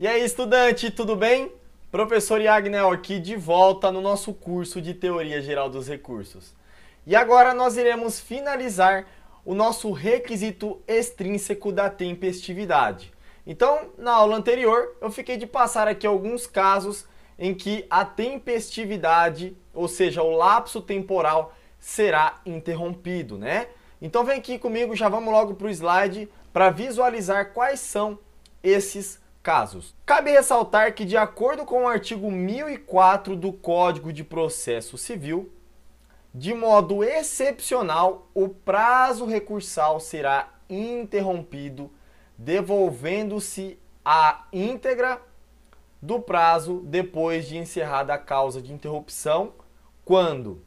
E aí, estudante, tudo bem? Professor Iagnel aqui de volta no nosso curso de Teoria Geral dos Recursos. E agora nós iremos finalizar o nosso requisito extrínseco da tempestividade. Então, na aula anterior, eu fiquei de passar aqui alguns casos em que a tempestividade, ou seja, o lapso temporal, será interrompido, né? Então vem aqui comigo, já vamos logo para o slide para visualizar quais são esses casos casos. Cabe ressaltar que, de acordo com o artigo 1004 do Código de Processo Civil, de modo excepcional, o prazo recursal será interrompido, devolvendo-se a íntegra do prazo depois de encerrada a causa de interrupção, quando?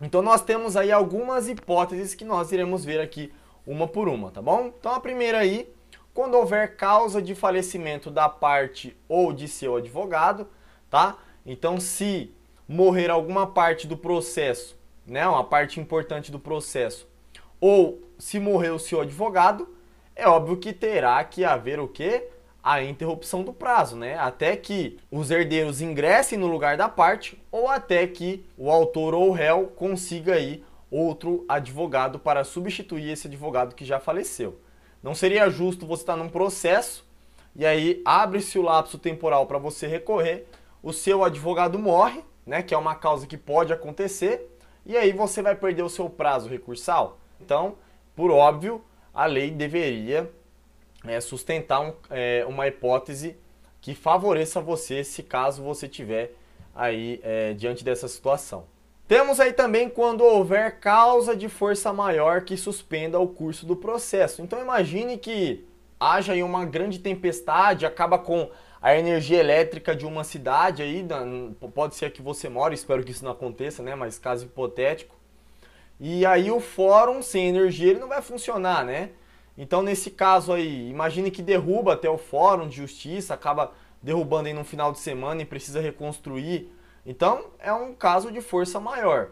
Então nós temos aí algumas hipóteses que nós iremos ver aqui uma por uma, tá bom? Então a primeira aí quando houver causa de falecimento da parte ou de seu advogado, tá? Então, se morrer alguma parte do processo, né, uma parte importante do processo, ou se morrer o seu advogado, é óbvio que terá que haver o quê? A interrupção do prazo, né? Até que os herdeiros ingressem no lugar da parte ou até que o autor ou o réu consiga aí outro advogado para substituir esse advogado que já faleceu. Não seria justo você estar tá num processo e aí abre-se o lapso temporal para você recorrer, o seu advogado morre, né, que é uma causa que pode acontecer, e aí você vai perder o seu prazo recursal. Então, por óbvio, a lei deveria é, sustentar um, é, uma hipótese que favoreça você se caso você tiver aí é, diante dessa situação. Temos aí também quando houver causa de força maior que suspenda o curso do processo. Então imagine que haja aí uma grande tempestade, acaba com a energia elétrica de uma cidade aí, pode ser que você mora, espero que isso não aconteça, né, mas caso hipotético. E aí o fórum sem energia ele não vai funcionar, né? Então nesse caso aí, imagine que derruba até o fórum de justiça, acaba derrubando aí no final de semana e precisa reconstruir então, é um caso de força maior.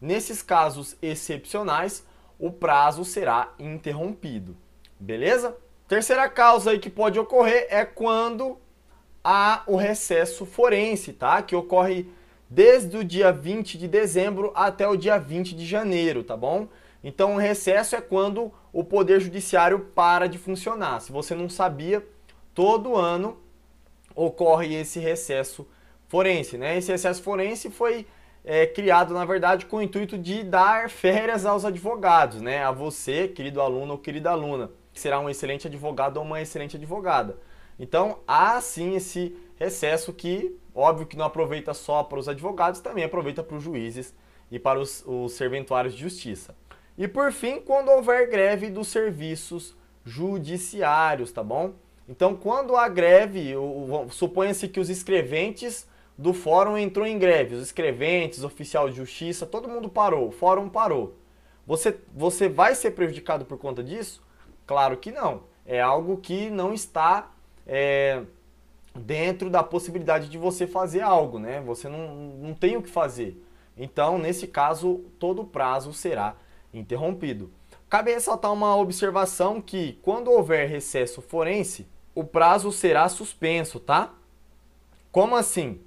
Nesses casos excepcionais, o prazo será interrompido. Beleza? Terceira causa aí que pode ocorrer é quando há o recesso forense, tá? Que ocorre desde o dia 20 de dezembro até o dia 20 de janeiro, tá bom? Então, o recesso é quando o Poder Judiciário para de funcionar. Se você não sabia, todo ano ocorre esse recesso forense, né? Esse recesso forense foi é, criado, na verdade, com o intuito de dar férias aos advogados, né? A você, querido aluno ou querida aluna, que será um excelente advogado ou uma excelente advogada. Então, há sim esse recesso que, óbvio que não aproveita só para os advogados, também aproveita para os juízes e para os, os serventuários de justiça. E por fim, quando houver greve dos serviços judiciários, tá bom? Então, quando há greve, suponha-se que os escreventes do fórum entrou em greve. Os escreventes, oficial de justiça, todo mundo parou. O fórum parou. Você, você vai ser prejudicado por conta disso? Claro que não. É algo que não está é, dentro da possibilidade de você fazer algo, né? Você não, não tem o que fazer. Então, nesse caso, todo o prazo será interrompido. Cabe ressaltar uma observação que, quando houver recesso forense, o prazo será suspenso, tá? Como assim?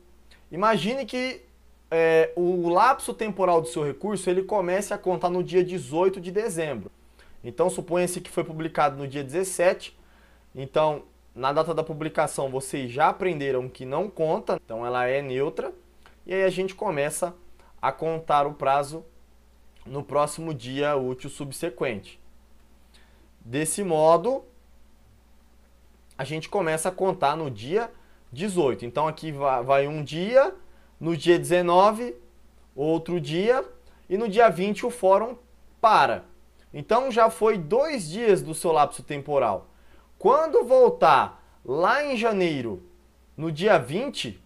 Imagine que é, o lapso temporal do seu recurso ele comece a contar no dia 18 de dezembro. Então suponha-se que foi publicado no dia 17. Então, na data da publicação, vocês já aprenderam que não conta, então ela é neutra. E aí a gente começa a contar o prazo no próximo dia útil subsequente. Desse modo, a gente começa a contar no dia 18. Então aqui vai um dia, no dia 19, outro dia, e no dia 20 o fórum para. Então já foi dois dias do seu lapso temporal. Quando voltar lá em janeiro, no dia 20,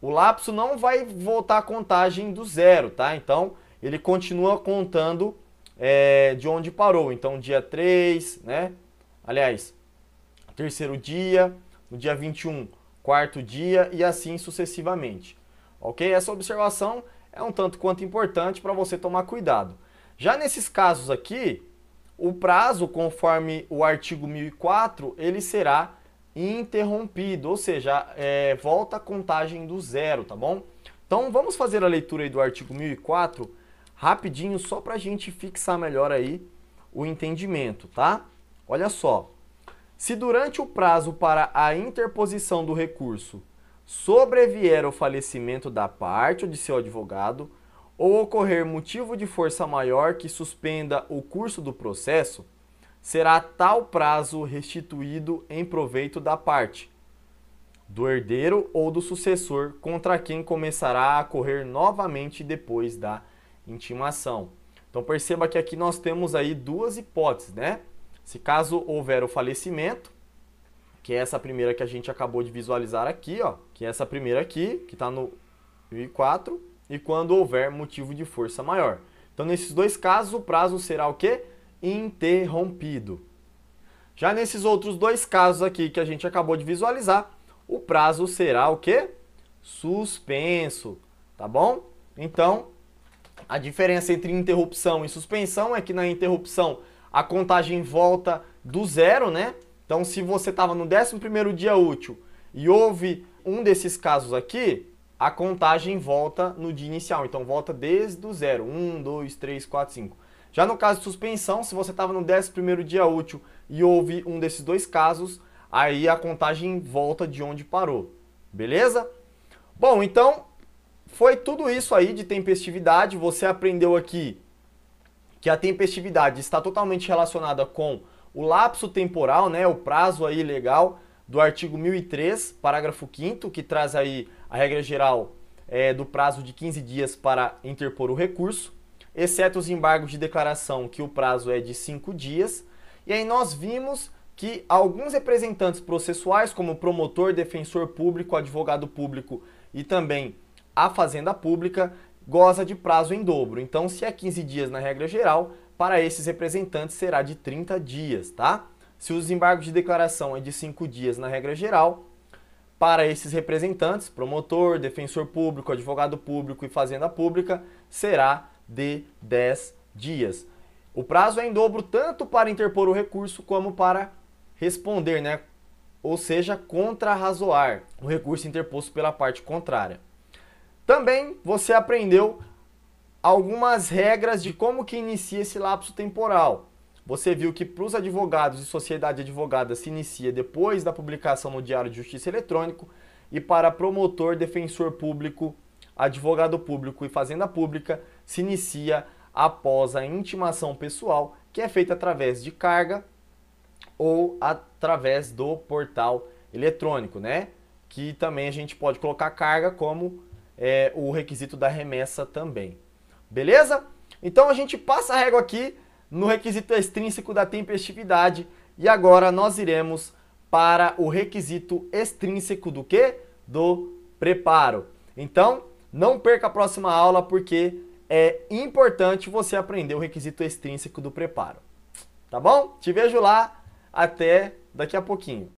o lapso não vai voltar a contagem do zero, tá? Então ele continua contando é, de onde parou. Então dia 3, né? Aliás, terceiro dia, no dia 21 quarto dia e assim sucessivamente. Ok? Essa observação é um tanto quanto importante para você tomar cuidado. Já nesses casos aqui, o prazo, conforme o artigo 1004, ele será interrompido, ou seja, é, volta a contagem do zero, tá bom? Então vamos fazer a leitura aí do artigo 1004 rapidinho, só para a gente fixar melhor aí o entendimento, tá? Olha só, se durante o prazo para a interposição do recurso sobrevier o falecimento da parte ou de seu advogado, ou ocorrer motivo de força maior que suspenda o curso do processo, será tal prazo restituído em proveito da parte, do herdeiro ou do sucessor contra quem começará a correr novamente depois da intimação. Então perceba que aqui nós temos aí duas hipóteses, né? Se caso houver o falecimento, que é essa primeira que a gente acabou de visualizar aqui, ó, que é essa primeira aqui, que está no I4, e quando houver motivo de força maior. Então, nesses dois casos, o prazo será o quê? Interrompido. Já nesses outros dois casos aqui que a gente acabou de visualizar, o prazo será o quê? Suspenso, tá bom? Então, a diferença entre interrupção e suspensão é que na interrupção a contagem volta do zero, né? Então, se você estava no 11 dia útil e houve um desses casos aqui, a contagem volta no dia inicial. Então, volta desde o zero. 1, 2, 3, 4, 5. Já no caso de suspensão, se você estava no 11 dia útil e houve um desses dois casos, aí a contagem volta de onde parou. Beleza? Bom, então, foi tudo isso aí de tempestividade. Você aprendeu aqui que a tempestividade está totalmente relacionada com o lapso temporal, né, o prazo aí legal do artigo 1003, parágrafo 5 que traz aí a regra geral é, do prazo de 15 dias para interpor o recurso, exceto os embargos de declaração, que o prazo é de 5 dias. E aí nós vimos que alguns representantes processuais, como promotor, defensor público, advogado público e também a Fazenda Pública, goza de prazo em dobro. Então, se é 15 dias na regra geral, para esses representantes será de 30 dias, tá? Se o desembargo de declaração é de 5 dias na regra geral, para esses representantes, promotor, defensor público, advogado público e fazenda pública, será de 10 dias. O prazo é em dobro tanto para interpor o recurso como para responder, né? Ou seja, contra-razoar o recurso interposto pela parte contrária. Também você aprendeu algumas regras de como que inicia esse lapso temporal. Você viu que para os advogados e sociedade advogada se inicia depois da publicação no Diário de Justiça Eletrônico e para promotor, defensor público, advogado público e fazenda pública se inicia após a intimação pessoal, que é feita através de carga ou através do portal eletrônico, né? Que também a gente pode colocar carga como é, o requisito da remessa também. Beleza? Então a gente passa a régua aqui no requisito extrínseco da tempestividade e agora nós iremos para o requisito extrínseco do que? Do preparo. Então, não perca a próxima aula porque é importante você aprender o requisito extrínseco do preparo. Tá bom? Te vejo lá. Até daqui a pouquinho.